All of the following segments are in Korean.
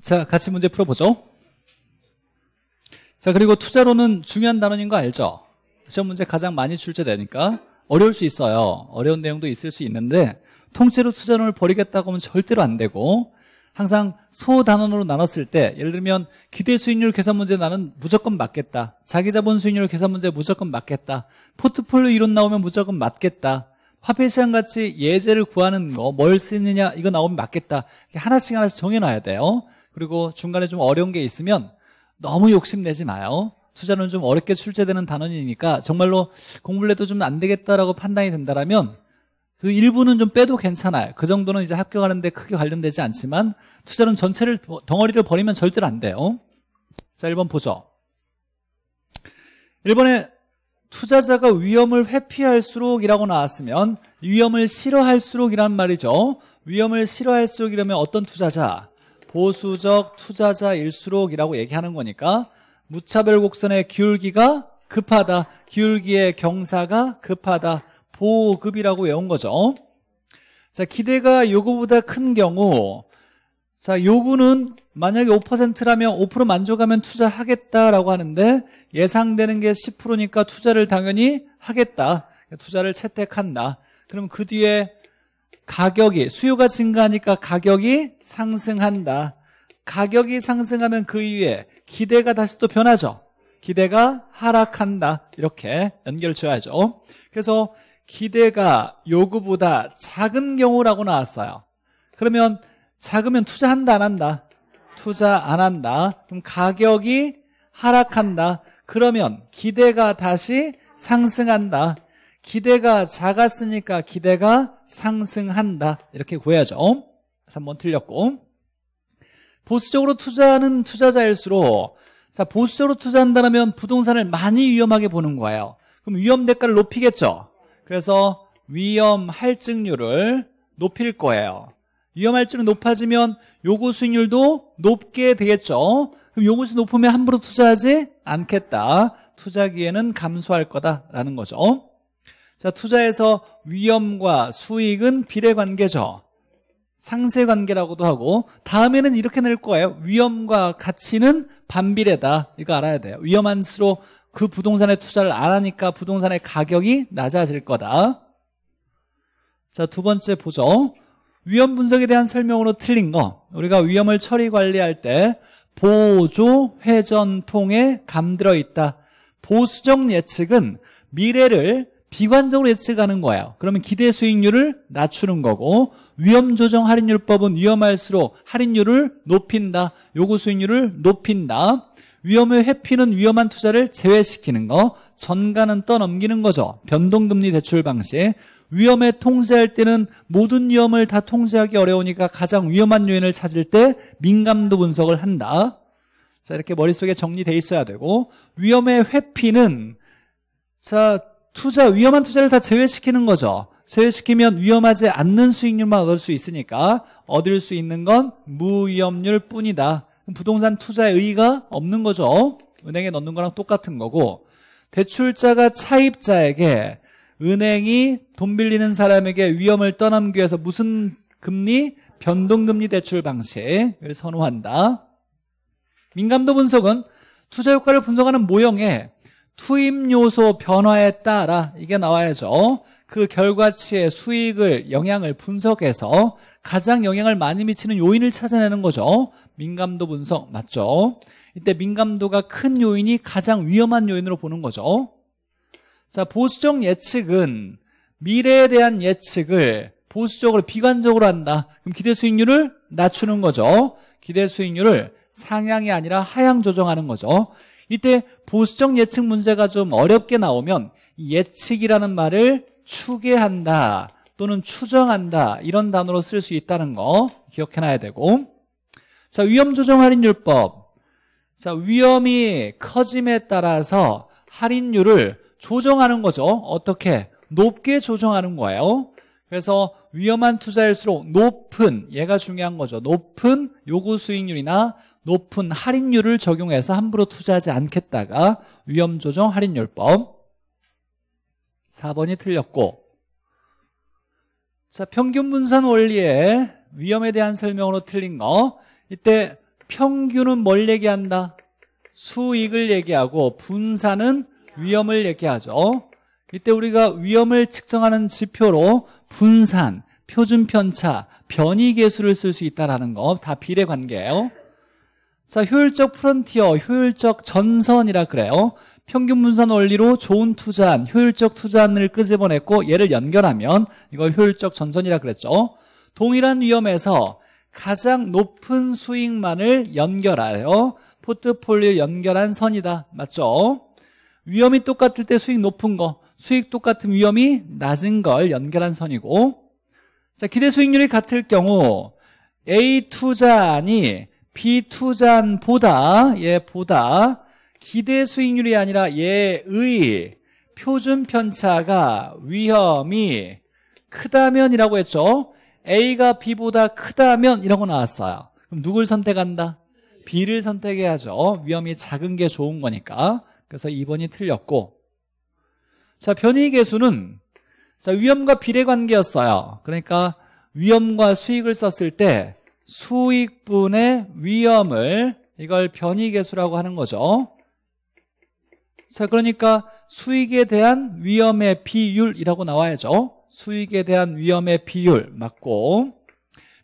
자, 같이 문제 풀어보죠. 자, 그리고 투자로는 중요한 단원인 거 알죠? 시험 문제 가장 많이 출제되니까 어려울 수 있어요. 어려운 내용도 있을 수 있는데 통째로 투자론을 버리겠다고 하면 절대로 안 되고 항상 소단원으로 나눴을 때 예를 들면 기대 수익률 계산 문제 나는 무조건 맞겠다. 자기자본 수익률 계산 문제 무조건 맞겠다. 포트폴리오 이론 나오면 무조건 맞겠다. 화폐시장 같이 예제를 구하는 거 뭘 쓰느냐 이거 나오면 맞겠다. 하나씩 하나씩 정해놔야 돼요. 그리고 중간에 좀 어려운 게 있으면 너무 욕심내지 마요. 투자는 좀 어렵게 출제되는 단원이니까 정말로 공부를 해도 좀 안 되겠다라고 판단이 된다라면 그 일부는 좀 빼도 괜찮아요. 그 정도는 이제 합격하는데 크게 관련되지 않지만 투자는 전체를 덩어리를 버리면 절대로 안 돼요. 자, 1번 보죠. 1번에 투자자가 위험을 회피할수록이라고 나왔으면 위험을 싫어할수록이란 말이죠. 위험을 싫어할수록이라면 어떤 투자자? 보수적 투자자일수록이라고 얘기하는 거니까 무차별 곡선의 기울기가 급하다. 기울기의 경사가 급하다. 보급이라고 외운 거죠. 자, 기대가 요구보다 큰 경우 자, 요구는 만약에 5%라면 5% 만족하면 투자하겠다라고 하는데 예상되는 게 10%니까 투자를 당연히 하겠다. 투자를 채택한다. 그럼 그 뒤에 가격이 수요가 증가하니까 가격이 상승한다. 가격이 상승하면 그 이후에 기대가 다시 또 변하죠. 기대가 하락한다. 이렇게 연결 쳐야죠. 그래서 기대가 요구보다 작은 경우라고 나왔어요. 그러면 작으면 투자한다 안 한다? 투자 안 한다. 그럼 가격이 하락한다. 그러면 기대가 다시 상승한다. 기대가 작았으니까 기대가 상승한다. 이렇게 구해야죠. 3번 틀렸고. 보수적으로 투자하는 투자자일수록 자 보수적으로 투자한다면 부동산을 많이 위험하게 보는 거예요. 그럼 위험 대가를 높이겠죠. 그래서 위험 할증률을 높일 거예요. 위험 할증률 높아지면 요구 수익률도 높게 되겠죠. 그럼 요구 수익 높으면 함부로 투자하지 않겠다. 투자기에는 감소할 거다라는 거죠. 자, 투자에서 위험과 수익은 비례관계죠. 상세관계라고도 하고 다음에는 이렇게 낼 거예요. 위험과 가치는 반비례다. 이거 알아야 돼요. 위험한 수로 그 부동산에 투자를 안 하니까 부동산의 가격이 낮아질 거다. 자, 두 번째 보죠. 위험 분석에 대한 설명으로 틀린 거. 우리가 위험을 처리 관리할 때 보조 회전통에 감들어 있다. 보수적 예측은 미래를 비관적으로 예측하는 거예요. 그러면 기대 수익률을 낮추는 거고 위험 조정 할인율법은 위험할수록 할인율을 높인다. 요구 수익률을 높인다. 위험의 회피는 위험한 투자를 제외시키는 거. 전가는 떠넘기는 거죠. 변동금리 대출 방식. 위험에 통제할 때는 모든 위험을 다 통제하기 어려우니까 가장 위험한 요인을 찾을 때 민감도 분석을 한다. 자 이렇게 머릿속에 정리돼 있어야 되고 위험의 회피는 자 투자 위험한 투자를 다 제외시키는 거죠. 제외시키면 위험하지 않는 수익률만 얻을 수 있으니까 얻을 수 있는 건 무위험률 뿐이다. 부동산 투자의 의의가 없는 거죠. 은행에 넣는 거랑 똑같은 거고 대출자가 차입자에게 은행이 돈 빌리는 사람에게 위험을 떠넘기 위해서 무슨 금리? 변동금리 대출 방식을 선호한다. 민감도 분석은 투자 효과를 분석하는 모형에 투입 요소 변화에 따라 이게 나와야죠. 그 결과치의 수익을 영향을 분석해서 가장 영향을 많이 미치는 요인을 찾아내는 거죠. 민감도 분석 맞죠? 이때 민감도가 큰 요인이 가장 위험한 요인으로 보는 거죠. 자, 보수적 예측은 미래에 대한 예측을 보수적으로 비관적으로 한다. 그럼 기대 수익률을 낮추는 거죠. 기대 수익률을 상향이 아니라 하향 조정하는 거죠. 이때 보수적 예측 문제가 좀 어렵게 나오면 예측이라는 말을 추계한다 또는 추정한다 이런 단어로 쓸 수 있다는 거 기억해놔야 되고 자 위험 조정 할인율법 자 위험이 커짐에 따라서 할인율을 조정하는 거죠 어떻게 높게 조정하는 거예요 그래서 위험한 투자일수록 높은 얘가 중요한 거죠 높은 요구 수익률이나 높은 할인율을 적용해서 함부로 투자하지 않겠다가 위험조정 할인율법 4번이 틀렸고 자 평균 분산 원리에 위험에 대한 설명으로 틀린 거 이때 평균은 뭘 얘기한다? 수익을 얘기하고 분산은 위험을 얘기하죠 이때 우리가 위험을 측정하는 지표로 분산, 표준 편차, 변이 계수를 쓸 수 있다는 거 다 비례 관계예요 자, 효율적 프론티어, 효율적 전선이라 그래요. 평균 분산 원리로 좋은 투자한, 효율적 투자안을 끄집어냈고 얘를 연결하면 이걸 효율적 전선이라 그랬죠. 동일한 위험에서 가장 높은 수익만을 연결하여 포트폴리오 연결한 선이다. 맞죠? 위험이 똑같을 때 수익 높은 거, 수익 똑같은 위험이 낮은 걸 연결한 선이고 자 기대 수익률이 같을 경우 A 투자안이 비투잔보다 예 보다 기대 수익률이 아니라 예의 표준 편차가 위험이 크다면이라고 했죠. A가 B보다 크다면이라고 나왔어요. 그럼 누굴 선택한다? B를 선택해야죠. 위험이 작은 게 좋은 거니까. 그래서 2번이 틀렸고 자 변이 계수는 자 위험과 비례 관계였어요. 그러니까 위험과 수익을 썼을 때 수익분의 위험을 이걸 변이계수라고 하는 거죠. 자, 그러니까 수익에 대한 위험의 비율이라고 나와야죠. 수익에 대한 위험의 비율 맞고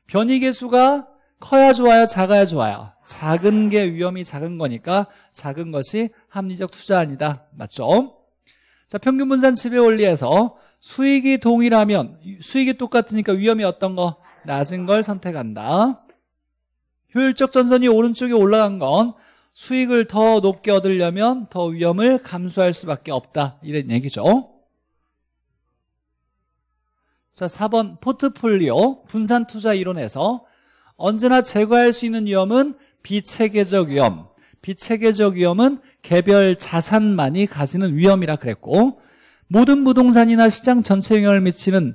변이계수가 커야 좋아요? 작아야 좋아요? 작은 게 위험이 작은 거니까 작은 것이 합리적 투자 아니다. 맞죠? 자, 평균 분산 지배 원리에서 수익이 동일하면 수익이 똑같으니까 위험이 어떤 거? 낮은 걸 선택한다. 효율적 전선이 오른쪽에 올라간 건 수익을 더 높게 얻으려면 더 위험을 감수할 수밖에 없다. 이런 얘기죠. 자, 4번 포트폴리오 분산 투자 이론에서 언제나 제거할 수 있는 위험은 비체계적 위험. 비체계적 위험은 개별 자산만이 가지는 위험이라 그랬고 모든 부동산이나 시장 전체 영향을 미치는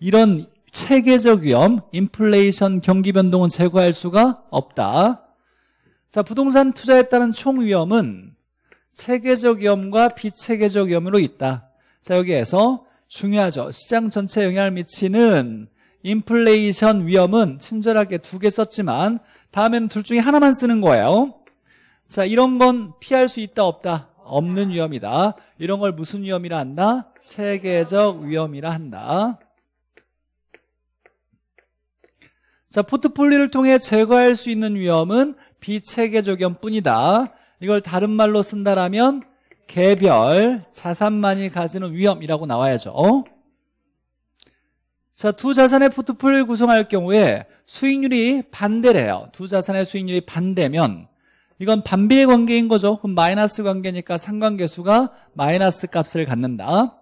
이런 체계적 위험, 인플레이션, 경기 변동은 제거할 수가 없다. 자, 부동산 투자에 따른 총 위험은 체계적 위험과 비체계적 위험으로 있다. 자, 여기에서 중요하죠. 시장 전체에 영향을 미치는 인플레이션 위험은 친절하게 두 개 썼지만 다음에는 둘 중에 하나만 쓰는 거예요. 자, 이런 건 피할 수 있다 없다. 없는 위험이다. 이런 걸 무슨 위험이라 한다? 체계적 위험이라 한다. 자, 포트폴리오를 통해 제거할 수 있는 위험은 비체계적염뿐이다. 이걸 다른 말로 쓴다라면 개별 자산만이 가지는 위험이라고 나와야죠. 어? 자, 두 자산의 포트폴리오를 구성할 경우에 수익률이 반대래요. 두 자산의 수익률이 반대면 이건 반비례 관계인 거죠. 그럼 마이너스 관계니까 상관계수가 마이너스 값을 갖는다.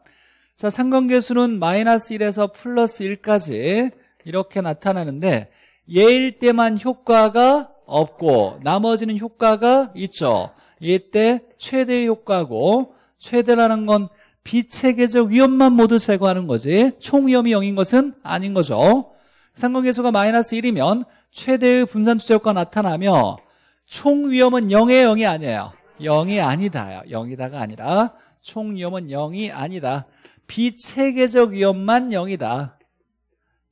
자, 상관계수는 마이너스 1에서 플러스 1까지 이렇게 나타나는데 얘일 때만 효과가 없고 나머지는 효과가 있죠. 이때 최대의 효과고 최대라는 건 비체계적 위험만 모두 제거하는 거지 총 위험이 0인 것은 아닌 거죠. 상관계수가 마이너스 1이면 최대의 분산투자 효과가 나타나며 총 위험은 0의 0이 아니에요. 0이 아니다. 0이다가 아니라 총 위험은 0이 아니다. 비체계적 위험만 0이다.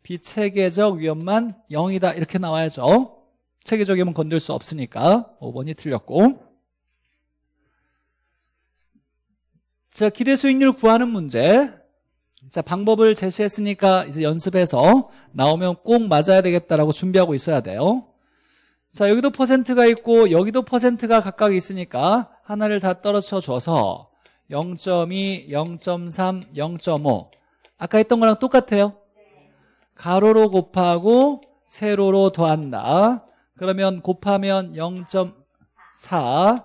비체계적 위험만 0이다 이렇게 나와야죠 체계적이면 건들 수 없으니까 5번이 틀렸고 자 기대 수익률 구하는 문제 자 방법을 제시했으니까 이제 연습해서 나오면 꼭 맞아야 되겠다라고 준비하고 있어야 돼요 자 여기도 퍼센트가 있고 여기도 퍼센트가 각각 있으니까 하나를 다떨어쳐 줘서 0.2, 0.3, 0.5 아까 했던 거랑 똑같아요 가로로 곱하고 세로로 더한다. 그러면 곱하면 0.4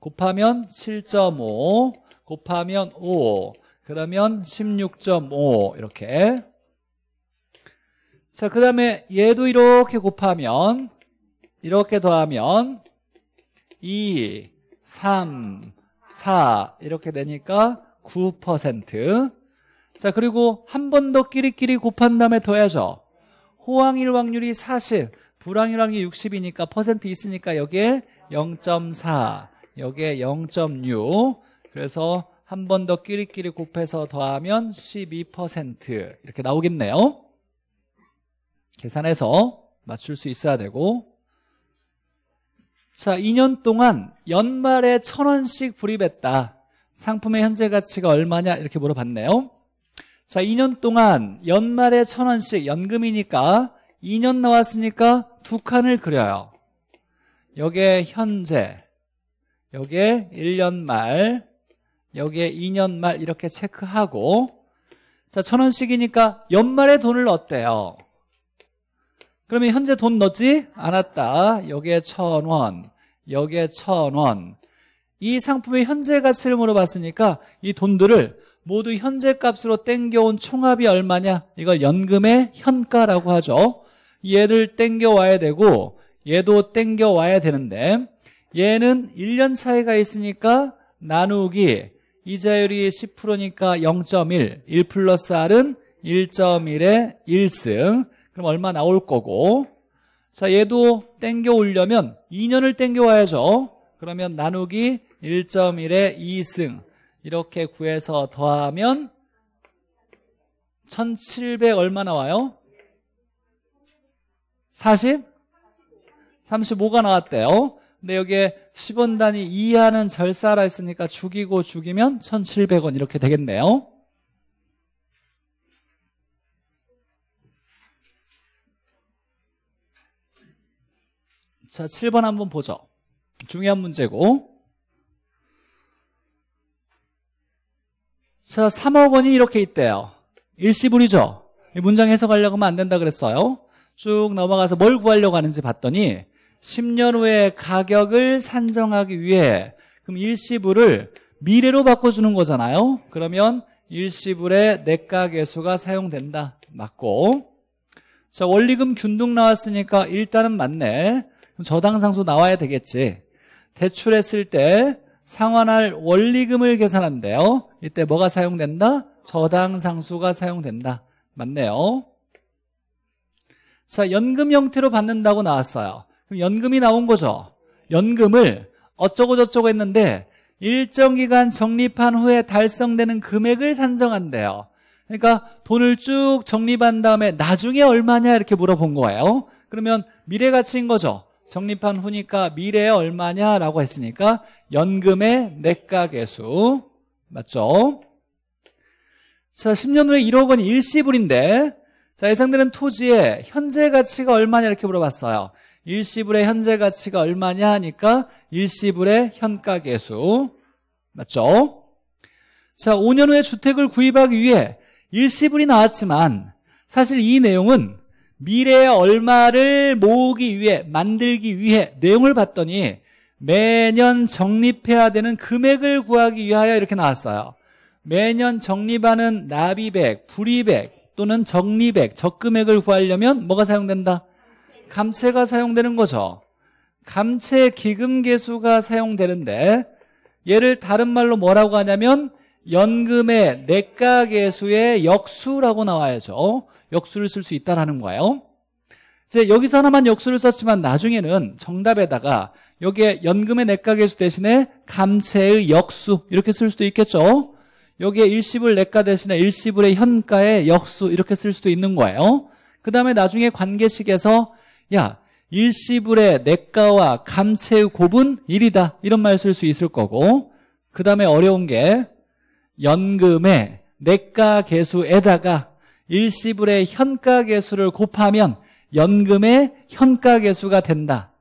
곱하면 7.5 곱하면 5 그러면 16.5 이렇게 자그 다음에 얘도 이렇게 곱하면 이렇게 더하면 2, 3, 4 이렇게 되니까 9%자 그리고 한 번 더 끼리끼리 곱한 다음에 더해야죠 호황일 확률이 40 불황일 확률이 60이니까 퍼센트 있으니까 여기에 0.4 여기에 0.6 그래서 한 번 더 끼리끼리 곱해서 더하면 12% 이렇게 나오겠네요 계산해서 맞출 수 있어야 되고 자 2년 동안 연말에 1000원씩 불입했다 상품의 현재 가치가 얼마냐 이렇게 물어봤네요 자, 2년 동안 연말에 천 원씩 연금이니까 2년 나왔으니까 두 칸을 그려요. 여기에 현재, 여기에 1년 말, 여기에 2년 말 이렇게 체크하고 자, 천 원씩이니까 연말에 돈을 넣었대요. 그러면 현재 돈 넣지 않았다. 여기에 천 원, 여기에 천 원. 이 상품의 현재 가치를 물어봤으니까 이 돈들을 모두 현재 값으로 땡겨온 총합이 얼마냐? 이걸 연금의 현가라고 하죠. 얘를 땡겨와야 되고 얘도 땡겨와야 되는데 얘는 1년 차이가 있으니까 나누기 이자율이 10%니까 0.1 1 플러스 R은 1.1에 1승 그럼 얼마 나올 거고 자 얘도 땡겨 올려면 2년을 땡겨 와야죠 그러면 나누기 1.1에 2승 이렇게 구해서 더하면 1700 얼마 나와요? 40? 35가 나왔대요. 근데 여기에 10원 단위 이하는 절사라 했으니까 죽이고 죽이면 1700원 이렇게 되겠네요. 자, 7번 한번 보죠. 중요한 문제고. 자, 3억 원이 이렇게 있대요. 일시불이죠. 문장 해석하려고 하면 안 된다 그랬어요. 쭉 넘어가서 뭘 구하려고 하는지 봤더니 10년 후에 가격을 산정하기 위해 그럼 일시불을 미래로 바꿔주는 거잖아요. 그러면 일시불의 내가계수가 사용된다. 맞고 자 원리금 균등 나왔으니까 일단은 맞네. 그럼 저당상수 나와야 되겠지. 대출했을 때 상환할 원리금을 계산한대요. 이때 뭐가 사용된다? 저당상수가 사용된다. 맞네요. 자, 연금 형태로 받는다고 나왔어요. 그럼 연금이 나온 거죠. 연금을 어쩌고저쩌고 했는데 일정 기간 적립한 후에 달성되는 금액을 산정한대요. 그러니까 돈을 쭉 적립한 다음에 나중에 얼마냐 이렇게 물어본 거예요. 그러면 미래 가치인 거죠. 적립한 후니까 미래에 얼마냐라고 했으니까 연금의 내가계수 맞죠? 자 10년 후에 1억 원 일시불인데 자 예상되는 토지의 현재 가치가 얼마냐 이렇게 물어봤어요 일시불의 현재 가치가 얼마냐 하니까 일시불의 현가계수 맞죠? 자 5년 후에 주택을 구입하기 위해 일시불이 나왔지만 사실 이 내용은 미래의 얼마를 모으기 위해 만들기 위해 내용을 봤더니 매년 적립해야 되는 금액을 구하기 위하여 이렇게 나왔어요. 매년 적립하는 납입백불이백 또는 적립액, 적금액을 구하려면 뭐가 사용된다? 감채가 사용되는 거죠. 감채 기금 계수가 사용되는데 얘를 다른 말로 뭐라고 하냐면 연금의 내가 계수의 역수라고 나와야죠. 역수를 쓸 수 있다라는 거예요. 이제 여기서 하나만 역수를 썼지만 나중에는 정답에다가 여기에 연금의 내과계수 대신에 감채의 역수 이렇게 쓸 수도 있겠죠. 여기에 일시불 내과 대신에 일시불의 현가의 역수 이렇게 쓸 수도 있는 거예요. 그 다음에 나중에 관계식에서 야 일시불의 내과와 감채의 곱은 1이다 이런 말 쓸 수 있을 거고 그 다음에 어려운 게 연금의 내과 개수에다가 일시불의 현가계수를 곱하면 연금의 현가계수가 된다.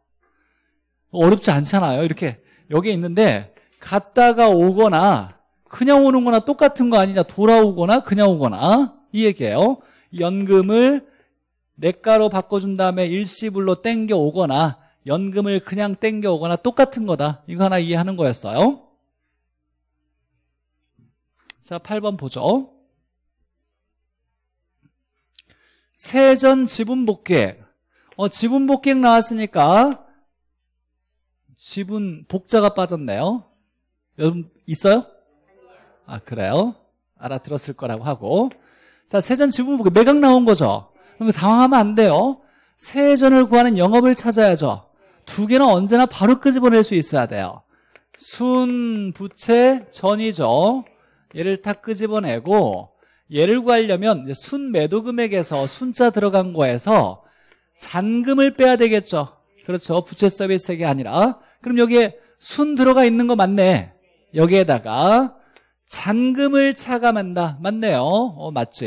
어렵지 않잖아요. 이렇게 여기 있는데 갔다가 오거나 그냥 오는 거나 똑같은 거 아니냐 돌아오거나 그냥 오거나 이 얘기예요. 연금을 내가로 바꿔준 다음에 일시불로 땡겨 오거나 연금을 그냥 땡겨 오거나 똑같은 거다. 이거 하나 이해하는 거였어요. 자, 8번 보죠. 세전 지분 복귀 어, 지분 복귀액 나왔으니까 지분 복자가 빠졌네요. 여러분 있어요? 아, 그래요? 알아들었을 거라고 하고. 자, 세전 지분 복귀 매각 나온 거죠. 그럼 당황하면 안 돼요. 세전을 구하는 영업을 찾아야죠. 두 개는 언제나 바로 끄집어낼 수 있어야 돼요. 순, 부채, 전이죠. 얘를 다 끄집어내고 얘를 구하려면 순매도금액에서 순자 들어간 거에서 잔금을 빼야 되겠죠. 그렇죠. 부채 서비스액이 아니라. 그럼 여기에 순 들어가 있는 거 맞네. 여기에다가 잔금을 차감한다. 맞네요. 어, 맞지.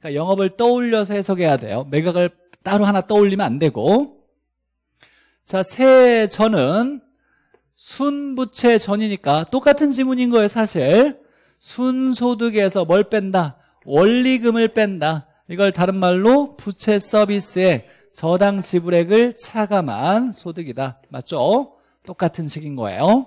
그러니까 영업을 떠올려서 해석해야 돼요. 매각을 따로 하나 떠올리면 안 되고. 자, 세전은 순부채 전이니까 똑같은 지문인 거예요, 사실. 순소득에서 뭘 뺀다? 원리금을 뺀다. 이걸 다른 말로 부채 서비스의 저당 지불액을 차감한 소득이다. 맞죠? 똑같은 식인 거예요.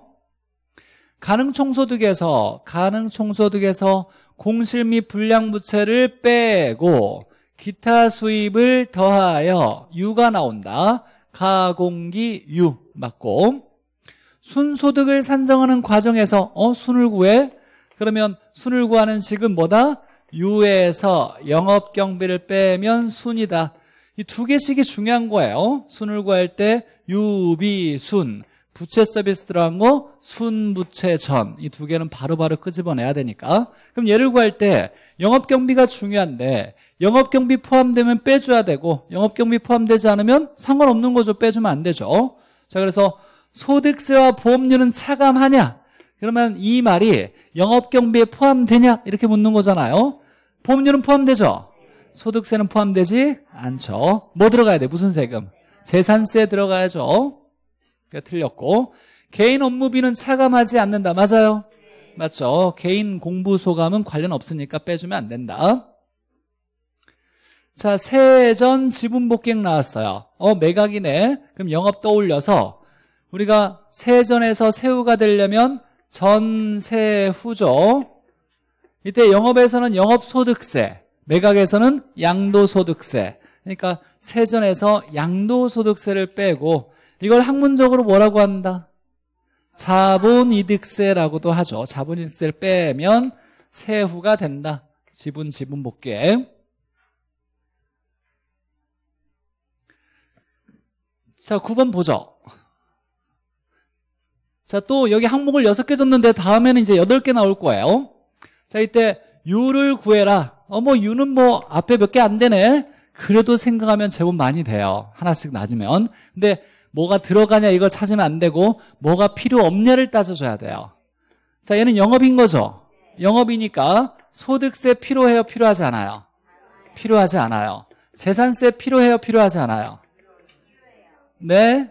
가능총소득에서 가능총소득에서 공실 및 불량부채를 빼고 기타 수입을 더하여 유가 나온다. 가공기 유 맞고 순소득을 산정하는 과정에서 어 순을 구해? 그러면 순을 구하는 식은 뭐다? 유에서 영업 경비를 빼면 순이다. 이 두 개씩이 중요한 거예요. 순을 구할 때 유비순 부채 서비스 들어간 거 순부채 전이 두 개는 바로바로 바로 끄집어내야 되니까 그럼 예를 구할 때 영업 경비가 중요한데 영업 경비 포함되면 빼줘야 되고 영업 경비 포함되지 않으면 상관없는 거죠 빼주면 안 되죠 자 그래서 소득세와 보험료는 차감하냐 그러면 이 말이 영업경비에 포함되냐? 이렇게 묻는 거잖아요. 보험료는 포함되죠? 소득세는 포함되지 않죠. 뭐 들어가야 돼? 무슨 세금? 재산세 들어가야죠. 그러니까 틀렸고 개인 업무비는 차감하지 않는다. 맞아요? 맞죠. 개인 공부 소감은 관련 없으니까 빼주면 안 된다. 자, 세전 지분복객 나왔어요. 어, 매각이네. 그럼 영업 떠올려서 우리가 세전에서 세후가 되려면 전세 후죠. 이때 영업에서는 영업소득세, 매각에서는 양도소득세. 그러니까 세전에서 양도소득세를 빼고 이걸 학문적으로 뭐라고 한다? 자본이득세라고도 하죠. 자본이득세를 빼면 세후가 된다. 지분 지분 복귀 자, 9번 보죠. 자, 또 여기 항목을 6개 줬는데 다음에는 이제 8개 나올 거예요. 자, 이때 유를 구해라. 어, 뭐 유는 뭐 앞에 몇 개 안 되네. 그래도 생각하면 제법 많이 돼요. 하나씩 낮으면. 근데 뭐가 들어가냐 이걸 찾으면 안 되고 뭐가 필요 없냐를 따져줘야 돼요. 자, 얘는 영업인 거죠. 영업이니까 소득세 필요해요, 필요하지 않아요? 필요하지 않아요. 재산세 필요해요, 필요하지 않아요? 네?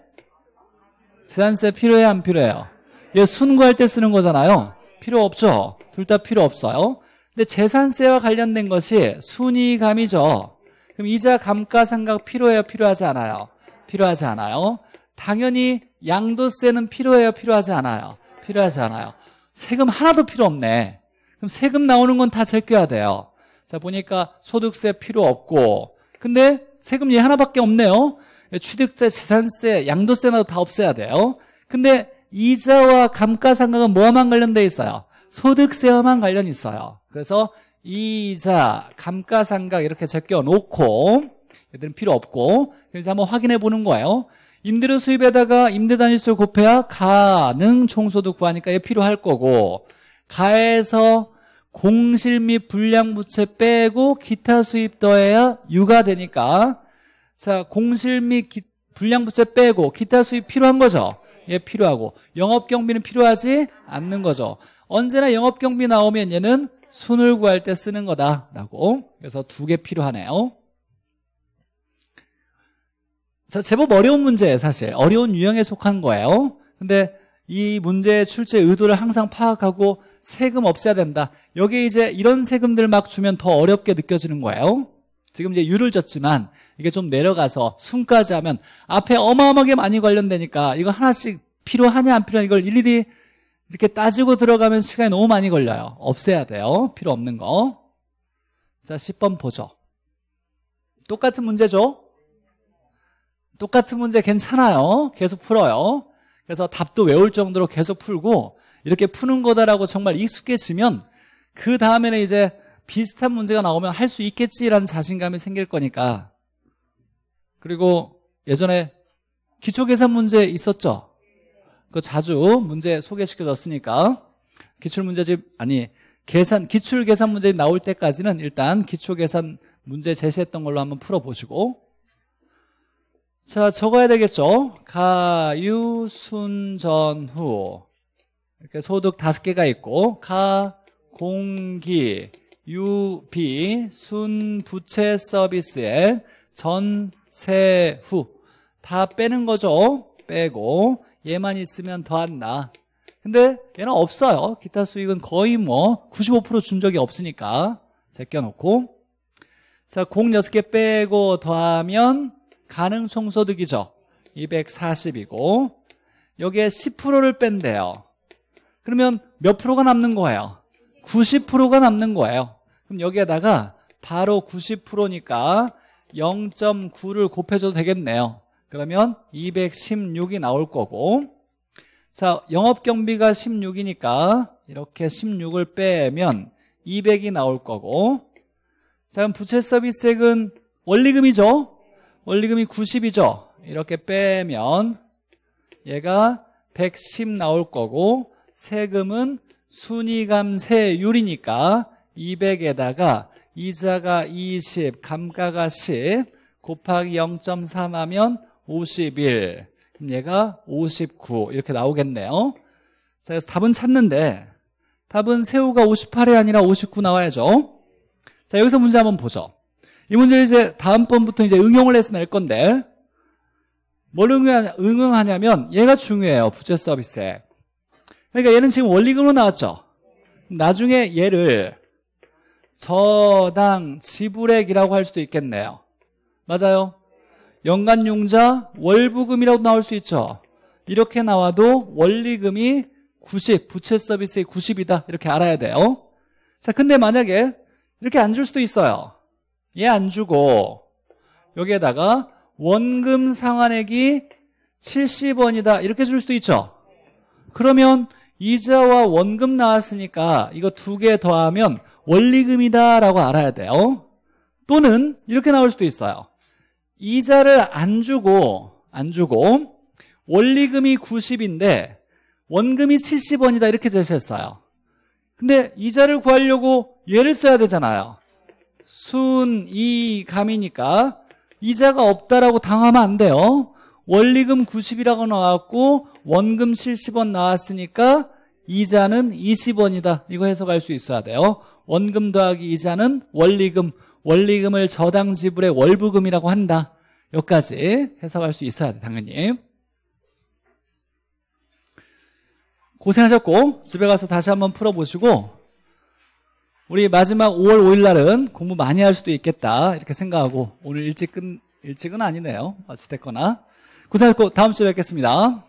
재산세 필요해요? 안 필요해요? 얘 순구할 때 쓰는 거잖아요. 필요 없죠? 둘 다 필요 없어요. 근데 재산세와 관련된 것이 순이감이죠. 그럼 이자 감가상각 필요해요? 필요하지 않아요? 필요하지 않아요. 당연히 양도세는 필요해요? 필요하지 않아요? 필요하지 않아요. 세금 하나도 필요 없네. 그럼 세금 나오는 건 다 제껴야 돼요. 자 보니까 소득세 필요 없고 근데 세금 얘 하나밖에 없네요. 취득세, 재산세, 양도세나 다 없애야 돼요. 근데 이자와 감가상각은 뭐만 관련돼 있어요? 소득세와만 관련이 있어요. 그래서 이자, 감가상각 이렇게 적혀 놓고 얘들은 필요 없고 그래서 한번 확인해 보는 거예요. 임대료 수입에다가 임대단위수를 곱해야 가능 총소득 구하니까 얘 필요할 거고 가에서 공실 및 불량부채 빼고 기타 수입 더해야 유가 되니까 자, 공실 및 기, 불량부채 빼고 기타 수입 필요한 거죠? 네. 예, 필요하고. 영업경비는 필요하지 않는 거죠. 언제나 영업경비 나오면 얘는 순을 구할 때 쓰는 거다라고. 그래서 두 개 필요하네요. 자, 제법 어려운 문제예요, 사실. 어려운 유형에 속한 거예요. 근데 이 문제의 출제 의도를 항상 파악하고 세금 없애야 된다. 여기 이제 이런 세금들 막 주면 더 어렵게 느껴지는 거예요. 지금 이제 유를 졌지만 이게 좀 내려가서 순까지 하면 앞에 어마어마하게 많이 관련되니까 이거 하나씩 필요하냐 안 필요하냐 이걸 일일이 이렇게 따지고 들어가면 시간이 너무 많이 걸려요. 없애야 돼요. 필요 없는 거. 자, 10번 보죠. 똑같은 문제죠? 똑같은 문제 괜찮아요. 계속 풀어요. 그래서 답도 외울 정도로 계속 풀고 이렇게 푸는 거다라고 정말 익숙해지면 그 다음에는 이제 비슷한 문제가 나오면 할 수 있겠지라는 자신감이 생길 거니까. 그리고 예전에 기초계산 문제 있었죠? 그 자주 문제 소개시켜줬으니까. 기출문제집, 아니, 계산, 기출계산 문제 나올 때까지는 일단 기초계산 문제 제시했던 걸로 한번 풀어보시고. 자, 적어야 되겠죠? 가유, 순, 전, 후. 이렇게 소득 다섯 개가 있고, 가, 공기, UB 순부채 서비스의 전세후 다 빼는 거죠 빼고 얘만 있으면 더한 나 근데 얘는 없어요 기타 수익은 거의 뭐 95%준 적이 없으니까 제껴놓고 자, 공 6개 빼고 더하면 가능 총소득이죠. 240이고 여기에 10%를 뺀대요. 그러면 몇 프로가 남는 거예요? 90%가 남는 거예요. 그럼 여기에다가 바로 90%니까 0.9를 곱해줘도 되겠네요 그러면 216이 나올 거고 자 영업경비가 16이니까 이렇게 16을 빼면 200이 나올 거고 자 그럼 부채서비스액은 원리금이죠 원리금이 90이죠 이렇게 빼면 얘가 110 나올 거고 세금은 순이감세율이니까 200에다가 이자가 20, 감가가 10 곱하기 0.3 하면 51 그럼 얘가 59 이렇게 나오겠네요 자, 그래서 답은 찾는데 답은 새우가 58이 아니라 59 나와야죠 자 여기서 문제 한번 보죠 이 문제를 이제 다음번부터 이제 응용을 해서 낼 건데 뭘 응용하냐, 응용하냐면 얘가 중요해요 부채 서비스에 그러니까 얘는 지금 원리금으로 나왔죠 나중에 얘를 저당 지불액이라고 할 수도 있겠네요. 맞아요? 연간융자 월부금이라고 나올 수 있죠. 이렇게 나와도 원리금이 90, 부채 서비스의 90이다. 이렇게 알아야 돼요. 자, 근데 만약에 이렇게 안 줄 수도 있어요. 얘 안 주고 여기에다가 원금 상환액이 70원이다. 이렇게 줄 수도 있죠. 그러면 이자와 원금 나왔으니까 이거 두 개 더하면 원리금이다라고 알아야 돼요. 또는 이렇게 나올 수도 있어요. 이자를 안 주고 안 주고 원리금이 90인데 원금이 70원이다 이렇게 제시했어요. 근데 이자를 구하려고 얘를 써야 되잖아요. 순이감이니까 이자가 없다라고 당하면 안 돼요. 원리금 90이라고 나왔고 원금 70원 나왔으니까 이자는 20원이다. 이거 해석할 수 있어야 돼요. 원금 더하기 이자는 원리금, 원리금을 저당 지불의 월부금이라고 한다. 여기까지 해석할 수 있어야 돼, 당연히. 고생하셨고 집에 가서 다시 한번 풀어보시고 우리 마지막 5월 5일 날은 공부 많이 할 수도 있겠다 이렇게 생각하고 오늘 일찍 끈 일찍은 아니네요 어찌됐거나 고생하셨고 다음 주에 뵙겠습니다